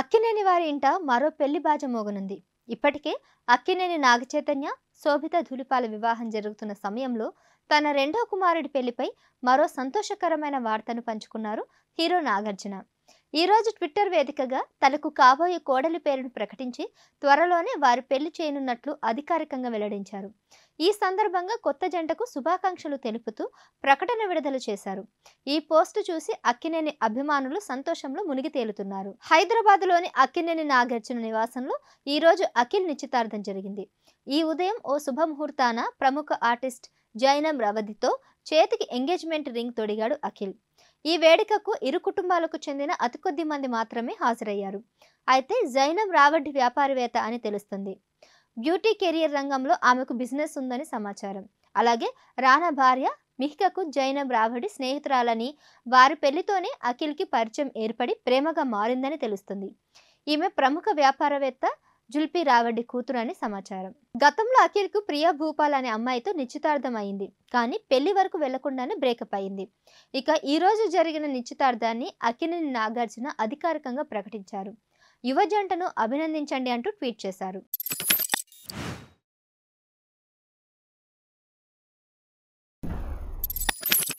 అక్కినేని వారి ఇంట మరో పెళ్లి బాజ మోగనుంది ఇప్పటికే అక్కినేని నాగచైతన్య శోభిత ధూళిపాల వివాహం జరుగుతున్న సమయంలో తన రెండో కుమారుడి పెళ్లిపై మరో సంతోషకరమైన వార్తను పంచుకున్నారు హీరో నాగార్జున ఈరోజు ట్విట్టర్ వేదికగా తనకు కాబోయే కోడలి పేరును ప్రకటించి త్వరలోనే వారు పెళ్లి చేయనున్నట్లు అధికారికంగా వెల్లడించారు ఈ సందర్భంగా కొత్త జంటకు శుభాకాంక్షలు తెలుపుతూ ప్రకటన విడుదల చేశారు ఈ పోస్టు చూసి అక్కినేని అభిమానులు సంతోషంలో మునిగి తేలుతున్నారు హైదరాబాద్లోని అక్కినేని నాగార్జున నివాసంలో ఈరోజు అఖిల్ నిశ్చితార్థం జరిగింది ఈ ఉదయం ఓ శుభముహూర్తాన ప్రముఖ ఆర్టిస్ట్ జైనం రవధితో చేతికి ఎంగేజ్మెంట్ రింగ్ తొడిగాడు అఖిల్ ఈ వేడుకకు ఇరు కుటుంబాలకు చెందిన అతి కొద్ది మంది మాత్రమే హాజరయ్యారు అయితే జైనం రావడ్డి వ్యాపారవేత్త అని తెలుస్తుంది బ్యూటీ కెరియర్ రంగంలో ఆమెకు బిజినెస్ ఉందని సమాచారం అలాగే రానా భార్య మిహికకు జైనం రావడి స్నేహితురాలని వారి పెళ్లితోనే అఖిల్కి పరిచయం ఏర్పడి ప్రేమగా మారిందని తెలుస్తుంది ఈమె ప్రముఖ వ్యాపారవేత్త జుల్పి రావడి కూతురు అని సమాచారం గతంలో అఖిల్కు ప్రియా భూపాల్ అనే అమ్మాయితో నిశ్చితార్థం అయింది కానీ పెళ్లి వరకు వెళ్లకుండానే బ్రేకప్ అయింది ఇక ఈ రోజు జరిగిన నిశ్చితార్థాన్ని అఖిలని నాగార్జున అధికారికంగా ప్రకటించారు యువ జంటను అభినందించండి అంటూ ట్వీట్ చేశారు